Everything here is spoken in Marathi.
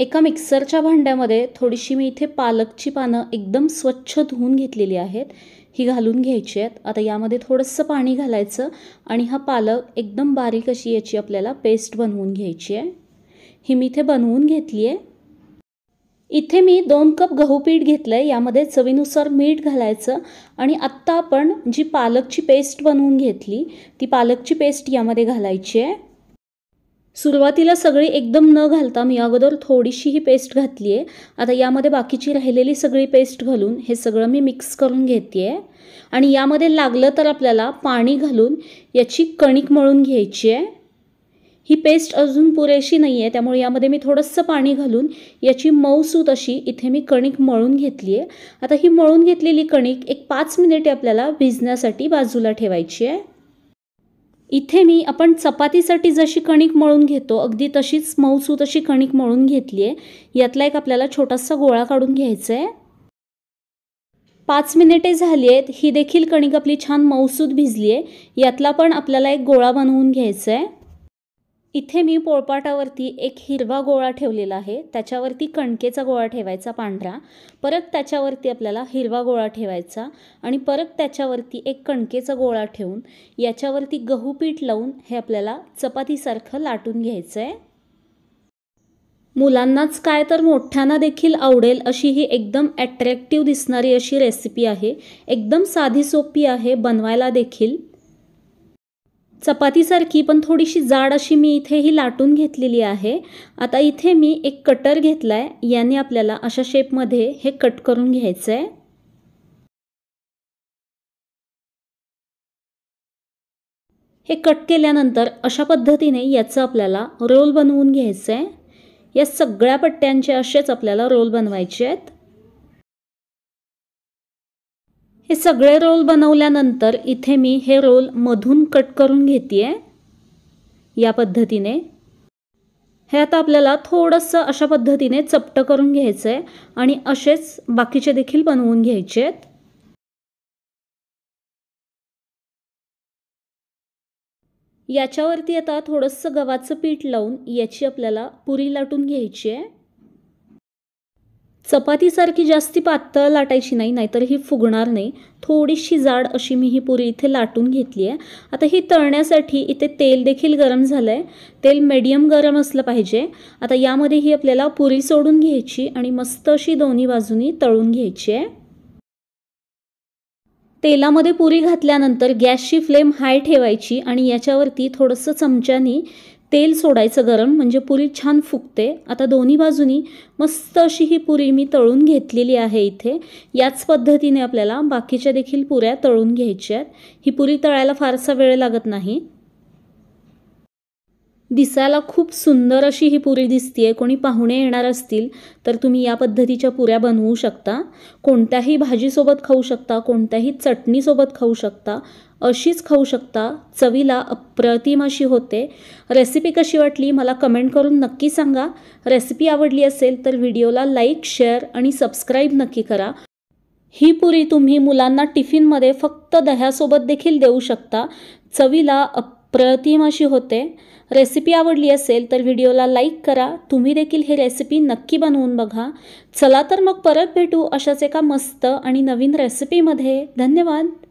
एका मिक्सरच्या भांड्यामध्ये थोडीशी मी इथे पालकची पानं एकदम स्वच्छ धुवून घेतलेली आहेत ही घालून घ्यायची आहेत आता यामध्ये थोडंसं पाणी घालायचं आणि हा पालक एकदम बारीक अशी याची आपल्याला पेस्ट बनवून घ्यायची आहे ही मी इथे बनवून घेतली आहे इथे मी दोन कप गहू पीठ घेतलं आहे यामध्ये चवीनुसार मीठ घालायचं आणि आत्ता आपण जी पालकची पेस्ट बनवून घेतली ती पालकची पेस्ट यामध्ये घालायची आहे सुरुवातीला सगळी एकदम न घालता मी अगोदर थोडीशी ही पेस्ट घातली आहे आता यामध्ये बाकीची राहिलेली सगळी पेस्ट घालून हे सगळं मी मिक्स करून घेते आहे आणि यामध्ये लागलं तर आपल्याला पाणी घालून याची कणिक मळून घ्यायची आहे ही पेस्ट अजून पुरेशी नाही आहे त्यामुळे यामध्ये मी थोडंसं पाणी घालून याची मऊसूत अशी इथे मी कणिक मळून घेतली आहे आता ही मळून घेतलेली कणिक एक पाच मिनिटे आपल्याला भिजण्यासाठी बाजूला ठेवायची आहे इथे मी आपण चपातीसाठी जशी कणिक मळून घेतो अगदी तशीच मऊसूत अशी कणिक मळून घेतली आहे यातला एक आपल्याला छोटासा गोळा काढून घ्यायचा आहे पाच मिनिटे झाली आहेत ही देखील कणिक आपली छान मऊसूत भिजली आहे यातला पण आपल्याला एक गोळा बनवून घ्यायचा आहे इथे मी पोळपाटावरती एक हिरवा गोळा ठेवलेला आहे त्याच्यावरती कणकेचा गोळा ठेवायचा पांढरा परत त्याच्यावरती आपल्याला हिरवा गोळा ठेवायचा आणि परत त्याच्यावरती एक कणकेचा गोळा ठेवून याच्यावरती गहू पीठ लावून हे आपल्याला चपातीसारखं लाटून घ्यायचं आहे मुलांनाच काय तर मोठ्यांना देखील आवडेल अशी ही एकदम ॲट्रॅक्टिव्ह दिसणारी अशी रेसिपी आहे एकदम साधी सोपी आहे बनवायला देखील चपातीसारखी पण थोडीशी जाड अशी मी इथे ही लाटून घेतलेली आहे आता इथे मी एक कटर घेतला याने आपल्याला अशा शेपमध्ये हे कट करून घ्यायचं आहे हे कट केल्यानंतर अशा पद्धतीने याचं आपल्याला रोल बनवून घ्यायचं आहे या सगळ्या पट्ट्यांचे असेच आपल्याला रोल बनवायचे आहेत हे सगळे रोल बनवल्यानंतर इथे मी हे रोल मधून कट करून घेते या पद्धतीने हे आता आपल्याला थोडंसं अशा पद्धतीने चपटं करून घ्यायचं आहे आणि असेच बाकीचे देखील बनवून घ्यायचे आहेत याच्यावरती आता थोडंसं गव्हाचं पीठ लावून याची आपल्याला पुरी लाटून घ्यायची आहे चपातीसारखी जास्ती पातळ लाटायची नाही नाहीतर ही फुगणार नाही थोडीशी जाड अशी मी ही पुरी इथे लाटून घेतली आहे आता ही तळण्यासाठी इथे तेल देखील गरम झालं आहे तेल मीडियम गरम असलं पाहिजे आता यामध्ये ही आपल्याला पुरी सोडून घ्यायची आणि मस्त अशी दोन्ही बाजूनी तळून घ्यायची आहे तेलामध्ये पुरी घातल्यानंतर गॅसची फ्लेम हाय ठेवायची आणि याच्यावरती थोडंसं चमच्यानी तेल सोडायचं गरम म्हणजे पुरी छान फुकते, आता दोन्ही बाजूनी मस्त अशी ही पुरी मी तळून घेतलेली आहे इथे याच पद्धतीने आपल्याला बाकीच्या देखील पुऱ्या तळून घ्यायच्या आहेत ही पुरी तळायला फारसा वेळ लागत नाही दिसायला खूप सुंदर अशी ही पुरी आहे कोणी पाहुणे येणार असतील तर तुम्ही या पद्धतीच्या पुऱ्या बनवू शकता कोणत्याही भाजीसोबत खाऊ शकता कोणत्याही चटणीसोबत खाऊ शकता अशीच खाऊ शकता चवीला अप्रतिम अशी होते रेसिपी कशी वाटली मला कमेंट करून नक्की सांगा रेसिपी आवडली असेल तर व्हिडिओला लाईक शेअर आणि सबस्क्राईब नक्की करा ही पुरी तुम्ही मुलांना टिफिनमध्ये फक्त दह्यासोबत देखील देऊ शकता चवीला अप प्रतिम अशी होते रेसिपी आवडली असेल तर व्हिडिओला लाईक करा तुम्ही देखील ही रेसिपी नक्की बनवून बघा चला तर मग परत भेटू अशाच एका मस्त आणि नवीन रेसिपीमध्ये धन्यवाद